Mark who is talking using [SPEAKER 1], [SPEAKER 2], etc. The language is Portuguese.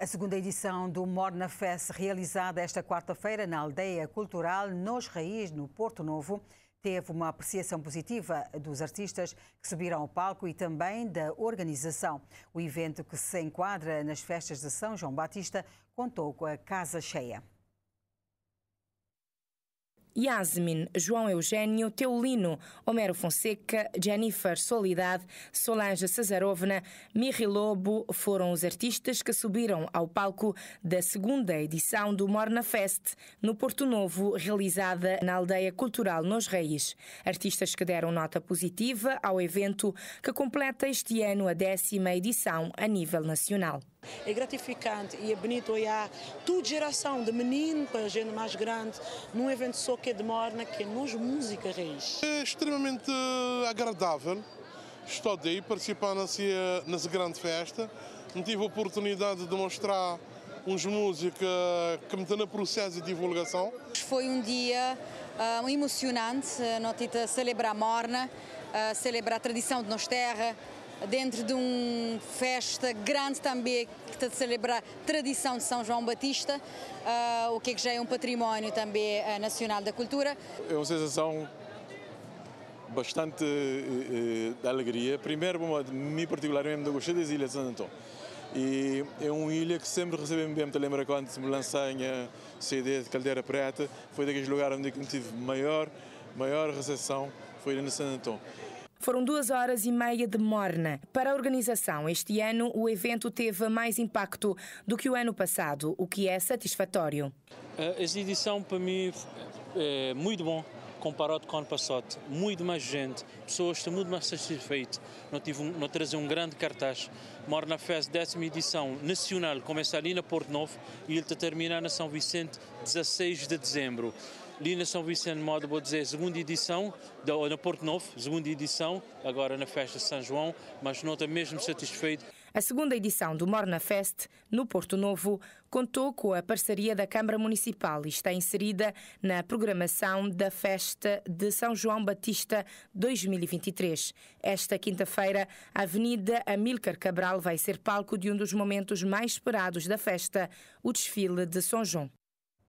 [SPEAKER 1] A segunda edição do Morna Fest, realizada esta quarta-feira na Aldeia Cultural Nos Raiz, no Porto Novo, teve uma apreciação positiva dos artistas que subiram ao palco e também da organização. O evento que se enquadra nas festas de São João Batista contou com a casa cheia.
[SPEAKER 2] Yasmin, João Eugênio, Teolino, Homero Fonseca, Jennifer Solidade, Solange Cesarovna, Mirri Lobo foram os artistas que subiram ao palco da segunda edição do Morna Fest no Porto Novo, realizada na Aldeia Cultural Nos Reis. Artistas que deram nota positiva ao evento que completa este ano a décima edição a nível nacional.
[SPEAKER 1] É gratificante e é bonito olhar toda geração, de menino para a gente mais grande, num evento só que é de morna, que é nos música raiz.
[SPEAKER 3] É extremamente agradável estar aí, participar nessa, nessa grande festa. Não tive a oportunidade de mostrar uns músicos que me estão no processo de divulgação.
[SPEAKER 4] Foi um dia uh, emocionante, nós celebrar a morna, uh, ah, celebrar a tradição de nossa terra, dentro de uma festa grande também que está a celebrar a tradição de São João Batista, uh, o que, é que já é um património também uh, nacional da cultura.
[SPEAKER 5] É uma sensação bastante uh, de alegria. Primeiro, me particularmente, eu gostei das Ilhas de Santo Antão. E é uma ilha que sempre recebemos bem. Te lembra quando me lancei a eh, CD de Caldeira Preta? Foi daqueles lugares onde tive maior, maior recepção, foi ali no Santo Antão.
[SPEAKER 2] Foram duas horas e meia de morna. Para a organização, este ano o evento teve mais impacto do que o ano passado, o que é satisfatório.
[SPEAKER 6] A edição para mim é muito bom comparado com o ano passado. Muito mais gente, pessoas estão muito mais satisfeitas. Não, tive, não trazer um grande cartaz. Morna fez décima edição nacional, começa ali na Porto Novo e ele termina na São Vicente 16 de dezembro. Linha São Vicente de Moda, vou dizer, segunda edição, na Porto Novo, segunda edição, agora na festa de São João, mas nota mesmo satisfeito.
[SPEAKER 2] A segunda edição do Morna Fest, no Porto Novo, contou com a parceria da Câmara Municipal e está inserida na programação da Festa de São João Batista 2023. Esta quinta-feira, a Avenida Amílcar Cabral vai ser palco de um dos momentos mais esperados da festa, o desfile de São João.